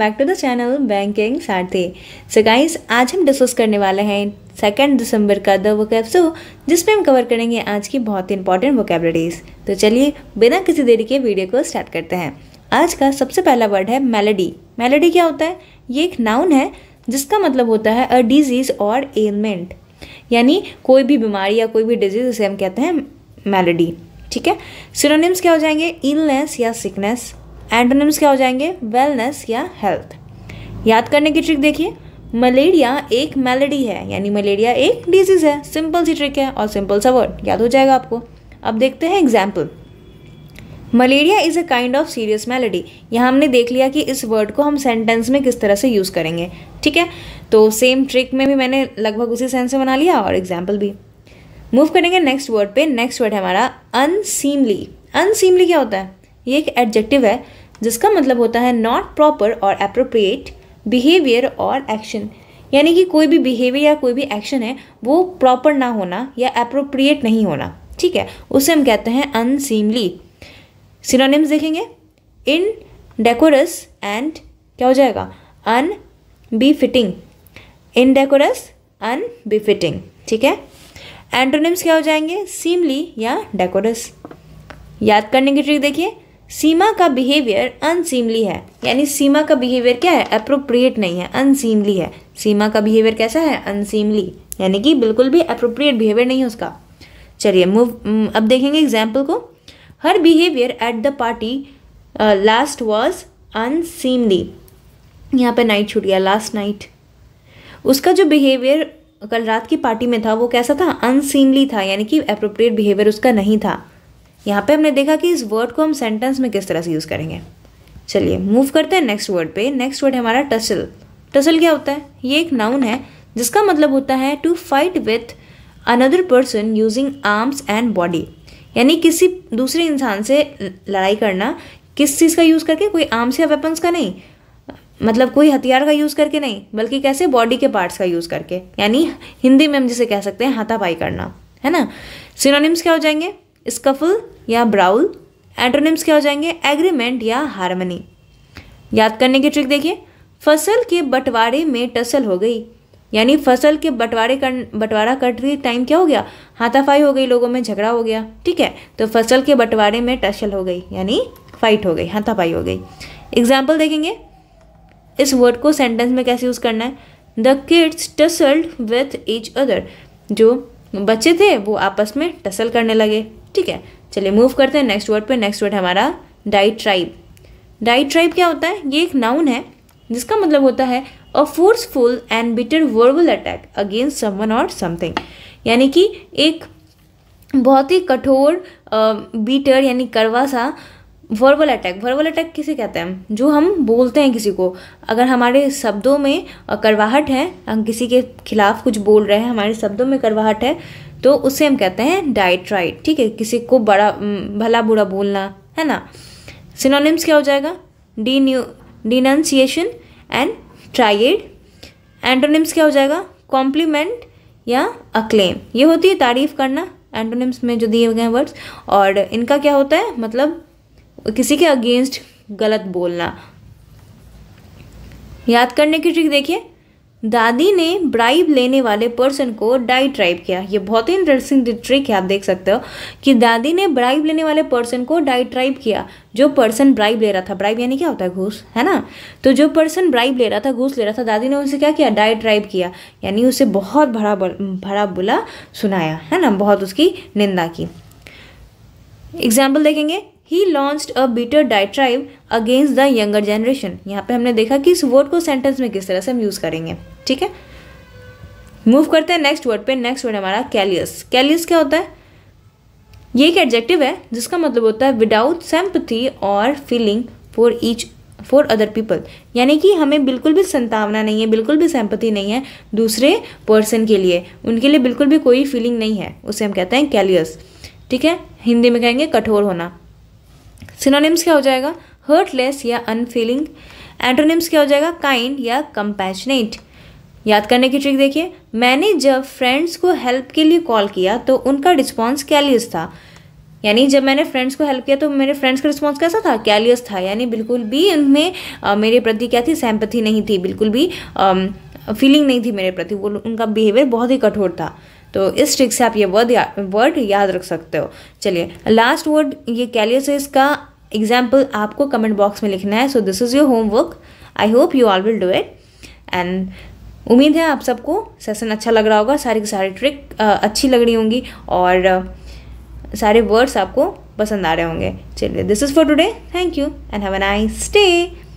back to the channel banking Sarathi so guys आज हम discuss करने वाले हैं सेकेंड दिसंबर का द वोकैब शो जिसमें हम कवर करेंगे आज की बहुत ही इंपॉर्टेंट वोकेबलरीज तो चलिए बिना किसी देरी के वीडियो को स्टार्ट करते हैं आज का सबसे पहला वर्ड है मेलेडी मेलेडी क्या होता है ये एक नाउन है जिसका मतलब होता है अ डिजीज़ और एलमेंट यानी कोई भी बीमारी या कोई भी डिजीज़ उसे हम कहते हैं मेलेडी ठीक है सिनोनिम्स क्या हो जाएंगे इलनेस या सिकनेस एंटोनिम्स क्या हो जाएंगे वेलनेस या हेल्थ याद करने की ट्रिक देखिए मलेरिया एक मेलेडी है यानी मलेरिया एक डिजीज़ है सिंपल सी ट्रिक है और सिंपल सा वर्ड याद हो जाएगा आपको अब देखते हैं example malaria is a kind of serious malady यहाँ हमने देख लिया कि इस वर्ड को हम सेंटेंस में किस तरह से यूज़ करेंगे ठीक है तो सेम ट्रिक में भी मैंने लगभग उसी सेंस में बना लिया और एग्जाम्पल भी मूव करेंगे नेक्स्ट वर्ड पे नेक्स्ट वर्ड है हमारा अनसीमली अनसीमली क्या होता है ये एक एडजेक्टिव है जिसका मतलब होता है नॉट प्रॉपर और अप्रोप्रिएट बिहेवियर और एक्शन यानी कि कोई भी बिहेवियर या कोई भी एक्शन है वो प्रॉपर ना होना या अप्रोप्रिएट नहीं होना ठीक है उसे हम कहते हैं अनसीमली सिनोनिम्स देखेंगे इन डेकोरस एंड क्या हो जाएगा unbefitting indecorous unbefitting ठीक है एंटोनिम्स क्या हो जाएंगे सीमली या डेकोरस याद करने की ट्रिक देखिए सीमा का बिहेवियर अनसीमली है यानी सीमा का बिहेवियर क्या है अप्रोप्रिएट नहीं है अनसीमली है सीमा का बिहेवियर कैसा है अनसीमली यानी कि बिल्कुल भी अप्रोप्रिएट बिहेवियर नहीं है उसका चलिए मूव mm, अब देखेंगे एग्जाम्पल को her behaviour at the party last was unseemly यहाँ पे नाइट छूट गया लास्ट नाइट उसका जो बिहेवियर कल रात की पार्टी में था वो कैसा था अनसीमली था यानी कि अप्रोप्रिएट बिहेवियर उसका नहीं था यहाँ पे हमने देखा कि इस वर्ड को हम सेंटेंस में किस तरह से यूज़ करेंगे चलिए मूव करते हैं नेक्स्ट वर्ड पे नेक्स्ट वर्ड है हमारा टसल टसल क्या होता है ये एक नाउन है जिसका मतलब होता है to fight with another person using arms and body यानी किसी दूसरे इंसान से लड़ाई करना किस चीज़ का यूज़ करके कोई आर्म्स या वेपन्स का नहीं मतलब कोई हथियार का यूज़ करके नहीं बल्कि कैसे बॉडी के पार्ट्स का यूज़ करके यानी हिंदी में हम जिसे कह सकते हैं हाथापाई करना है ना सिनोनिम्स क्या हो जाएंगे स्कफल या ब्राउल एंटोनिम्स क्या हो जाएंगे एग्रीमेंट या हारमनी याद करने की ट्रिक देखिए फसल के बंटवारे में टसल हो गई यानी फसल के बंटवारे कर बंटवारा रही टाइम क्या हो गया हाथाफाई हो गई लोगों में झगड़ा हो गया ठीक है तो फसल के बंटवारे में टसल हो गई यानी फाइट हो गई हाथापाई हो गई एग्जाम्पल देखेंगे इस वर्ड को सेंटेंस में कैसे यूज़ करना है the kids tussled with each other जो बच्चे थे वो आपस में टसल करने लगे ठीक है चलिए मूव करते हैं नेक्स्ट वर्ड पे नेक्स्ट वर्ड हमारा डाइट्राइब डाइट्राइब क्या होता है ये एक नाउन है जिसका मतलब होता है a forceful and bitter verbal attack against someone और समथिंग यानी कि एक बहुत ही कठोर बीटर यानी करवा सा वर्बल अटैक वर्बल अटैक किसे कहते हैं जो हम बोलते हैं किसी को अगर हमारे शब्दों में करवाहट है हम किसी के खिलाफ कुछ बोल रहे हैं हमारे शब्दों में करवाहट है तो उसे हम कहते हैं राइट ठीक है किसी को बड़ा भला बुरा बोलना है ना सिनोनिम्स क्या हो जाएगा डी न्यू डिनंसिएशन एंड ट्राइड एंटोनिम्स क्या हो जाएगा कॉम्प्लीमेंट या अक्लेम ये होती है तारीफ करना एंटोनिम्स में जो दिए गए हैं वर्ड्स और इनका क्या होता है मतलब किसी के अगेंस्ट गलत बोलना याद करने की ट्रिक देखिए दादी ने ब्राइब लेने वाले पर्सन को डाई ट्राइब किया ये बहुत ही इंटरेस्टिंग ट्रिक है आप देख सकते हो कि दादी ने ब्राइब लेने वाले पर्सन को डाई ट्राइब किया जो पर्सन ब्राइब ले रहा था ब्राइब यानी क्या होता है घूस है ना तो जो पर्सन ब्राइब ले रहा था घूस ले रहा था दादी ने उनसे क्या किया डाई ट्राइब किया यानी उसे बहुत भरा भरा बुला सुनाया है ना बहुत उसकी निंदा की एग्जाम्पल देखेंगे he launched a bitter diatribe against the younger generation यहाँ पे हमने देखा कि इस वर्ड को सेंटेंस में किस तरह से हम यूज़ करेंगे ठीक है मूव करते हैं नेक्स्ट वर्ड पे नेक्स्ट वर्ड हमारा कैलियस कैलियस क्या होता है ये एक एडजेक्टिव है जिसका मतलब होता है विदाउट सेम्पथी और feeling for each for other people यानी कि हमें बिल्कुल भी संतावना नहीं है बिल्कुल भी सैम्पति नहीं है दूसरे पर्सन के लिए उनके लिए बिल्कुल भी कोई फीलिंग नहीं है उसे हम कहते हैं कैलियस ठीक है हिंदी में कहेंगे कठोर होना सिनोनिम्स क्या हो जाएगा हर्टलेस या अनफीलिंग एंटोनिम्स क्या हो जाएगा काइंड या कंपैशनेट याद करने की ट्रिक देखिए मैंने जब फ्रेंड्स को हेल्प के लिए कॉल किया तो उनका रिस्पॉन्स कैलियस था यानी जब मैंने फ्रेंड्स को हेल्प किया तो मेरे फ्रेंड्स का रिस्पॉन्स कैसा था कैलियस था यानी बिल्कुल भी उनमें मेरे प्रति क्या थी सहमपति नहीं थी बिल्कुल भी आ, फीलिंग नहीं थी मेरे प्रति वो उनका बिहेवियर बहुत ही कठोर था तो इस ट्रिक से आप ये वर्ड या, वर्ड याद रख सकते हो चलिए लास्ट वर्ड ये कैलियसिस का एग्जाम्पल आपको कमेंट बॉक्स में लिखना है so this is your homework I hope you all will do it and उम्मीद है आप सबको सेशन अच्छा लग रहा होगा सारी की सारी ट्रिक आ, अच्छी लग रही होंगी और आ, सारे वर्ड्स आपको पसंद आ रहे होंगे चलिए this is for today thank you and have a nice day